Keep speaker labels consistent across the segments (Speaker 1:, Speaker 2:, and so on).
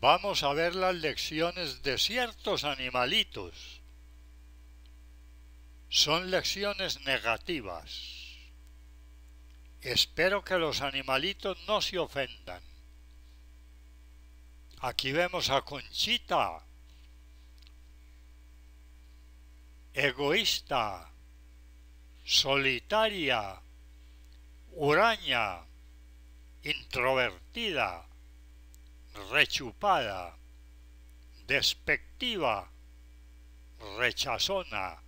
Speaker 1: Vamos a ver las lecciones de ciertos animalitos. Son lecciones negativas. Espero que los animalitos no se ofendan. Aquí vemos a Conchita. Egoísta. Solitaria. Huraña. Introvertida rechupada, despectiva, rechazona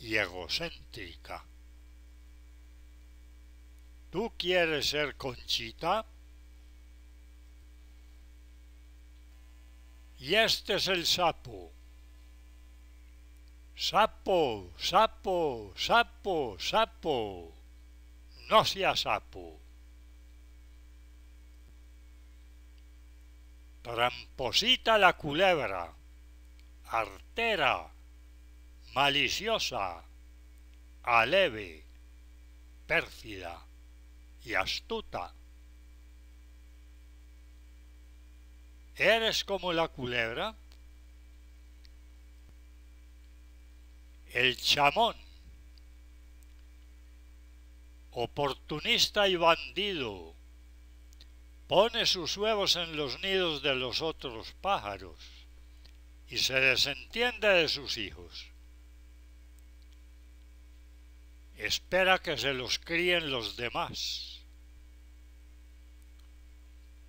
Speaker 1: y egocéntrica. ¿Tú quieres ser conchita? Y este es el sapo. Sapo, sapo, sapo, sapo. No sea sapo. Tramposita la culebra, artera, maliciosa, aleve, pérfida y astuta. ¿Eres como la culebra? El chamón, oportunista y bandido, pone sus huevos en los nidos de los otros pájaros y se desentiende de sus hijos. Espera que se los críen los demás.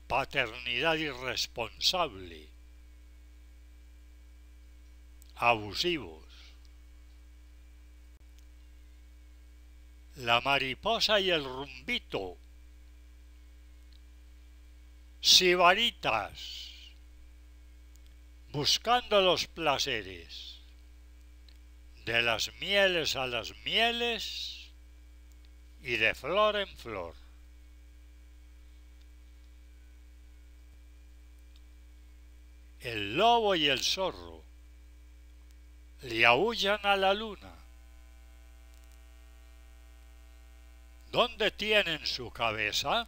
Speaker 1: Paternidad irresponsable. Abusivos. La mariposa y el rumbito sibaritas, buscando los placeres, de las mieles a las mieles y de flor en flor. El lobo y el zorro le aullan a la luna. ¿Dónde tienen su cabeza?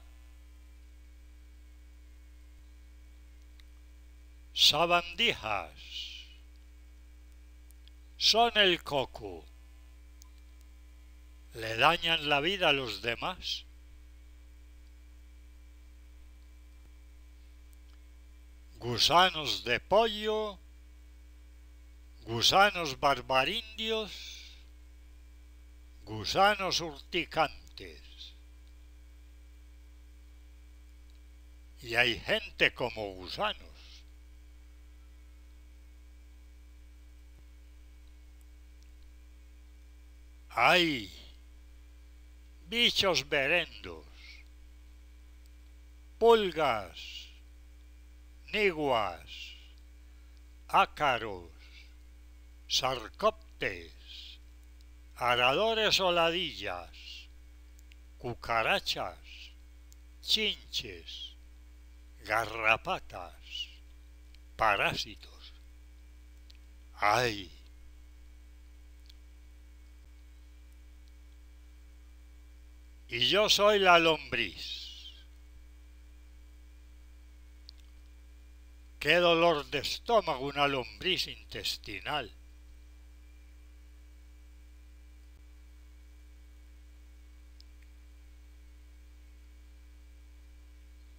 Speaker 1: sabandijas, son el coco, le dañan la vida a los demás. Gusanos de pollo, gusanos barbarindios, gusanos urticantes. Y hay gente como gusanos. ¡Ay! Bichos verendos, pulgas, niguas, ácaros, sarcoptes, aradores oladillas, cucarachas, chinches, garrapatas, parásitos. ¡Ay! y yo soy la lombriz. Qué dolor de estómago una lombriz intestinal.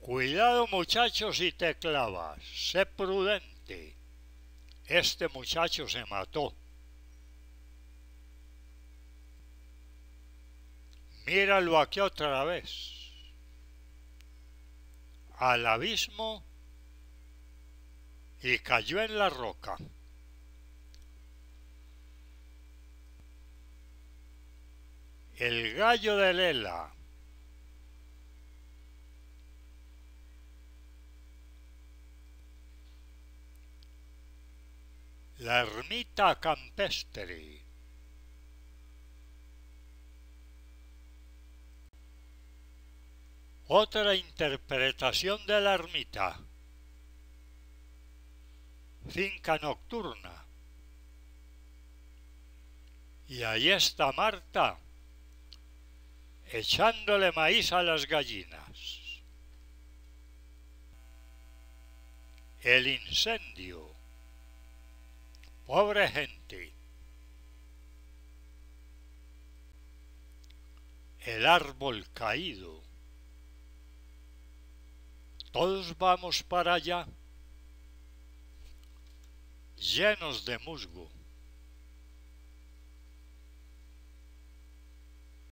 Speaker 1: Cuidado muchachos si te clavas, sé prudente. Este muchacho se mató. Míralo aquí otra vez. Al abismo y cayó en la roca. El gallo de Lela. La ermita campestre. Otra interpretación de la ermita. Finca nocturna. Y ahí está Marta, echándole maíz a las gallinas. El incendio. Pobre gente. El árbol caído. Todos vamos para allá, llenos de musgo.